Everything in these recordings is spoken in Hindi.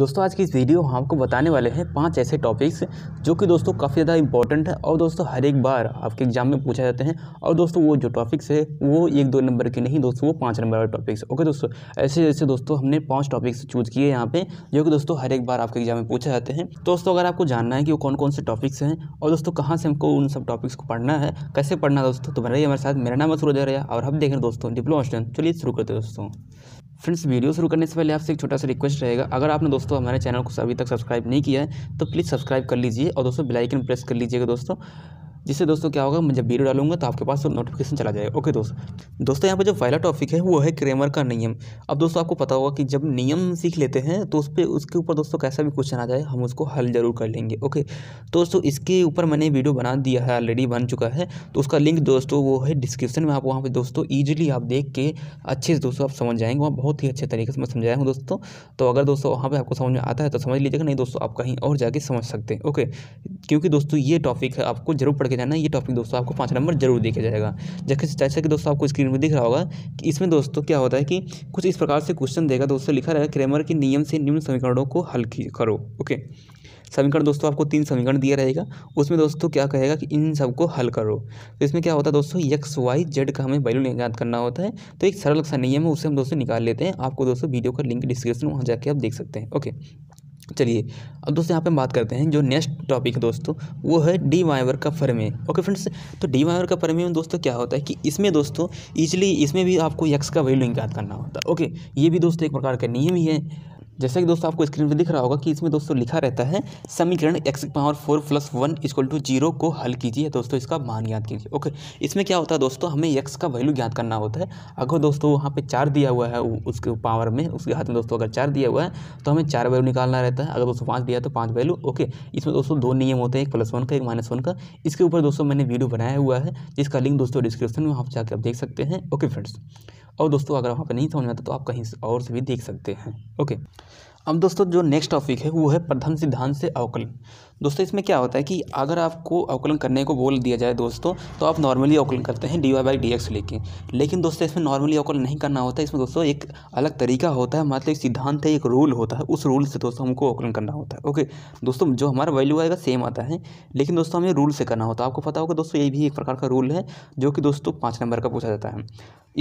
दोस्तों आज की इस वीडियो हम आपको बताने वाले हैं पांच ऐसे टॉपिक्स जो कि दोस्तों काफ़ी ज़्यादा इंपॉर्टेंट है और दोस्तों हर एक बार आपके एग्जाम में पूछा जाते हैं और दोस्तों वो जो टॉपिक्स है वो एक दो नंबर के नहीं दोस्तों वो पाँच नंबर वाले टॉपिक्स ओके दोस्तों ऐसे जैसे दोस्तों हमने पाँच टॉपिक्स चूज किए यहाँ पर जो कि दोस्तों हर एक बार आपके एग्जाम में पूछा जाते हैं तो दोस्तों अगर आपको जानना है कि वो कौन कौन से टॉपिक्स हैं और दोस्तों कहाँ से हमको उन सब टॉपिक्स को पढ़ना है कैसे पढ़ना दोस्तों तो बनाइए हमारे साथ मेरा नाम मसूर हो जा रहा है और हम देख रहे हैं दोस्तों डिप्लोमा स्टूडेंट चलिए शुरू करते हैं दोस्तों फ्रेंड्स वीडियो शुरू करने से पहले आपसे एक छोटा सा रिक्वेस्ट रहेगा अगर आपने दोस्तों हमारे चैनल को अभी तक सब्सक्राइब नहीं किया है तो प्लीज़ सब्सक्राइब कर लीजिए और दोस्तों बेलाइकन प्रेस कर लीजिएगा दोस्तों जिससे दोस्तों क्या होगा मैं जब वीडियो डालूंगा तो आपके पास नोटिफिकेशन चला जाएगा ओके दोस्त दोस्तों यहाँ पर जो पहला टॉपिक है वो है क्रेमर का नियम अब दोस्तों आपको पता होगा कि जब नियम सीख लेते हैं तो उस पर उसके ऊपर दोस्तों कैसा भी क्वेश्चन आ जाए हम उसको हल जरूर कर लेंगे ओके दोस्तों इसके ऊपर मैंने वीडियो बना दिया है ऑलरेडी बन चुका है तो उसका लिंक दोस्तों वो है डिस्क्रिप्शन में आप वहाँ पर दोस्तों ईजिली आप देख के अच्छे से दोस्तों आप समझ जाएंगे वहाँ बहुत ही अच्छे तरीके से मैं समझाया हूँ दोस्तों तो अगर दोस्तों वहाँ पर आपको समझ में आता है तो समझ लीजिएगा नहीं दोस्तों आप कहीं और जाके समझ सकते हैं ओके क्योंकि दोस्तों ये टॉपिक है आपको जरूर पढ़ करके जाना ये टॉपिक दोस्तों आपको पाँच नंबर जरूर देखा जाएगा जबकि जैसा कि दोस्तों आपको स्क्रीन में दिख रहा होगा कि इसमें दोस्तों क्या होता है कि कुछ इस प्रकार से क्वेश्चन देगा दोस्तों लिखा रहेगा क्रेमर के नियम से निम्न समीकरणों को हल करो ओके समीकरण दोस्तों आपको तीन समीकरण दिया रहेगा उसमें दोस्तों क्या कहेगा कि इन सबको हल करो तो इसमें क्या होता है दोस्तों एक्स वाई जेड का हमें वैल्यू याद करना होता है तो एक सरल सा नियम है उसे हम दोस्तों निकाल लेते हैं आपको दोस्तों वीडियो का लिंक डिस्क्रिप्शन में वहाँ जाके आप देख सकते हैं ओके चलिए अब दोस्तों यहाँ पे हम बात करते हैं जो नेक्स्ट टॉपिक है दोस्तों वो है डी वाइवर का फरमे ओके फ्रेंड्स तो डी वाइवर का फरमे में दोस्तों क्या होता है कि इसमें दोस्तों ईजिली इसमें भी आपको यक्स का वैल्यू निकाल करना होता है ओके ये भी दोस्तों एक प्रकार का नियम ही है जैसे कि दोस्तों आपको स्क्रीन पर दिख रहा होगा कि इसमें दोस्तों लिखा रहता है समीकरण x power four plus one equal to zero को हल कीजिए तो दोस्तों इसका मान याद कीजिए ओके इसमें क्या होता है दोस्तों हमें एक्स का वैल्यू ज्ञात करना होता है अगर दोस्तों वहाँ पे चार दिया हुआ है उसके पावर में उसके हाथ में दोस्तों अगर चार दिया हुआ है तो हमें चार वैल्यू निकालना रहता है अगर दोस्तों पाँच दिया तो पाँच वैल्यू ओके इसमें दोस्तों दो नियम होते हैं एक प्लस वन का एक माइनस वन का इसके ऊपर दोस्तों मैंने वीडियो बनाया हुआ है जिसका लिंक दोस्तों डिस्क्रिप्शन में पर जाकर आप देख सकते हैं ओके फ्रेंड्स और दोस्तों अगर वहाँ पर नहीं समझ में आता तो आप कहीं और से भी देख सकते हैं ओके अब दोस्तों जो नेक्स्ट टॉपिक है वो है प्रथम सिद्धांत से अवकलन दोस्तों इसमें क्या होता है कि अगर आपको अवकलन करने को बोल दिया जाए दोस्तों तो आप नॉर्मली अवकलन करते हैं d y by d x लेके लेकिन दोस्तों इसमें नॉर्मली अवकलन नहीं करना होता इसमें दोस्तों एक अलग तरीका होता है मतलब एक सिद्धांत है एक रूल होता है उस रूल से दोस्तों हमको अवकलन करना होता है ओके दोस्तों जो हमारा वैल्यू आएगा सेम आता है लेकिन दोस्तों हमें रूल से करना होता है आपको पता होगा दोस्तों ये भी एक प्रकार का रूल है जो कि दोस्तों पाँच नंबर का पूछा जाता है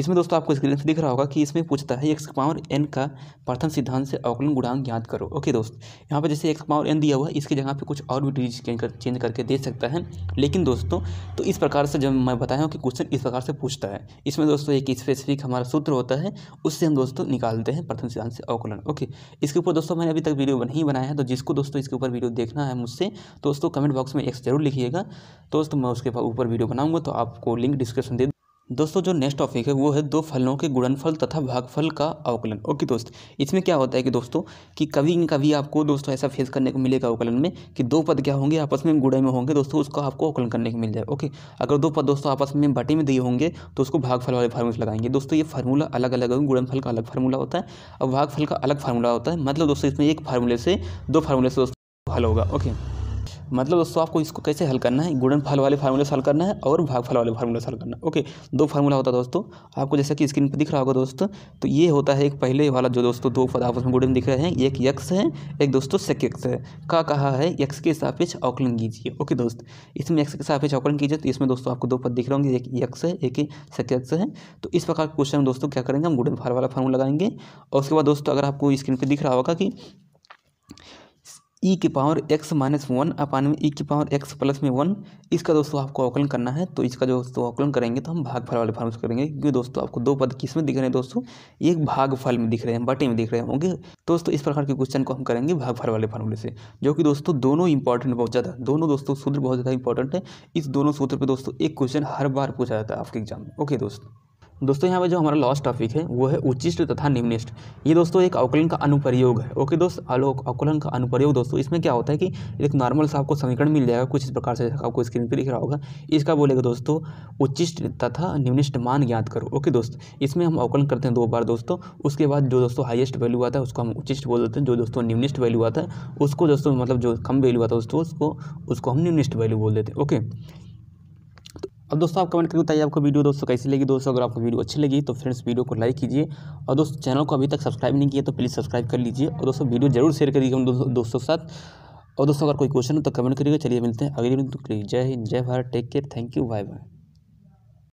इसमें दोस्तों आपको स्क्रीन पर दिख रहा होगा कि इसमें पूछता है एक्स पावर एन का प्रथम सिद्धांत से अवकलन गुणा पूर्णांक याद करो ओके दोस्त यहाँ पर जैसे एक्स पावर एन दिया हुआ है इसकी जगह पे कुछ और भी डिजिट चेंज कर चेंज करके दे सकता है लेकिन दोस्तों तो इस प्रकार से जब मैं बताया हूँ कि क्वेश्चन इस प्रकार से पूछता है इसमें दोस्तों एक स्पेसिफिक हमारा सूत्र होता है उससे हम दोस्तों निकालते हैं प्रथम सिद्धांत से अवकलन ओके इसके ऊपर दोस्तों मैंने अभी तक वीडियो नहीं बनाया है तो जिसको दोस्तों इसके ऊपर वीडियो देखना है मुझसे तो दोस्तों कमेंट बॉक्स में एक्स जरूर लिखिएगा दोस्तों मैं उसके ऊपर वीडियो बनाऊँगा तो आपको लिंक डिस्क्रिप्शन दे दोस्तों जो नेक्स्ट टॉपिक है वो है दो फलों के गुणनफल तथा भागफल का अवकलन ओके दोस्त इसमें क्या होता है कि दोस्तों कि कभी न कभी आपको दोस्तों ऐसा फेस करने को मिलेगा अवकलन में कि दो पद क्या होंगे आपस में गुड़े में होंगे दोस्तों उसका आपको अवकलन करने को मिल जाए ओके अगर दो पद दोस्तों आपस में बटे में दिए होंगे तो उसको भागफल वाले फार्मूले लगाएंगे दोस्तों ये फार्मूला अलग अलग होगा गुणनफल का अलग फार्मूला होता है और भागफल का अलग फार्मूला होता है मतलब दोस्तों इसमें एक फार्मूले से दो फार्मूले से दोस्तों हल होगा ओके मतलब दोस्तों आपको इसको कैसे हल करना है फल वाले फार्मूले से हल करना है और भाग फल वाले फार्मूले से हल करना है ओके दो फार्मूला होता है दोस्तों आपको जैसा कि स्क्रीन पर दिख रहा होगा दोस्तों तो ये होता है एक पहले वाला जो दोस्तों दो पद आपस में गुणन दिख रहे हैं एक यक्स है एक दोस्तों सेक यक्स है का कहा है यक्स के सापेक्ष आकलन कीजिए ओके दोस्त इसमें यक्स के सापेक्ष आकलन कीजिए तो इसमें दोस्तों आपको दो पद दिख रहे होंगे एक यक्स है एक सेक यक्स है तो इस प्रकार क्वेश्चन दोस्तों क्या करेंगे हम फल वाला फार्मूला लगाएंगे और उसके बाद दोस्तों अगर आपको स्क्रीन पर दिख रहा होगा कि ई के power x minus one upon में ई के पावर एक्स प्लस में वन इसका दोस्तों आपको अवकलन करना है तो इसका दोस्तों अवकलन करेंगे तो हम भागफल वाले फॉर्म से करेंगे क्योंकि दोस्तों आपको दो पद किस में दिख रहे हैं दोस्तों एक भागफल में दिख रहे हैं बटे में दिख रहे होंगे दोस्तों इस प्रकार के क्वेश्चन को हम करेंगे भागफल वाले फार्मूले से जो कि दोस्तों दोनों इंपॉर्टेंट बहुत ज़्यादा दोनों दोस्तों सूत्र बहुत ज़्यादा इंपॉर्टेंट है इस दोनों सूत्र पर दोस्तों एक क्वेश्चन हर बार पूछा जाता है आपके एग्जाम में ओके दोस्तों दोस्तों यहाँ पे जो हमारा लास्ट टॉपिक है वो है उच्चिष्ट तथा निम्निष्ट ये दोस्तों एक अवकलन का अनुप्रयोग है ओके दोस्त अवकलन का अनुप्रयोग दोस्तों इसमें क्या होता है कि एक नॉर्मल सा आपको समीकरण मिल जाएगा कुछ इस प्रकार से आपको स्क्रीन पर लिख रहा होगा इसका बोलेगा दोस्तों उच्चिष्ट तथा निम्निष्ट मान ज्ञात करो ओके दोस्त इसमें हम अवकलन करते हैं दो बार दोस्तों उसके बाद जो दोस्तों हाइएस्ट वैल्यू आता है उसको हम उच्चिष्ट बोल देते हैं जो दोस्तों निम्निष्ट वैल्यू आता है उसको दोस्तों मतलब जो कम वैल्यू आता है दोस्तों उसको उसको हम निम्निष्ट वैल्यू बोल देते हैं ओके और दोस्तों आप कमेंट करके बताइए आपको वीडियो दोस्तों कैसी लगी दोस्तों अगर आपको वीडियो अच्छी लगी तो फ्रेंड्स वीडियो को लाइक कीजिए और दोस्तों चैनल को अभी तक सब्सक्राइब नहीं किया तो प्लीज़ सब्सक्राइब कर लीजिए और दोस्तों वीडियो जरूर शेयर करिएगा हम दोस्तों के साथ और दोस्तों अगर कोई क्वेश्चन हो तो कमेंट करिएगा चलिए मिलते हैं अगली वीडियो तो Jai Hind Jai Bharat take care thank you bye bye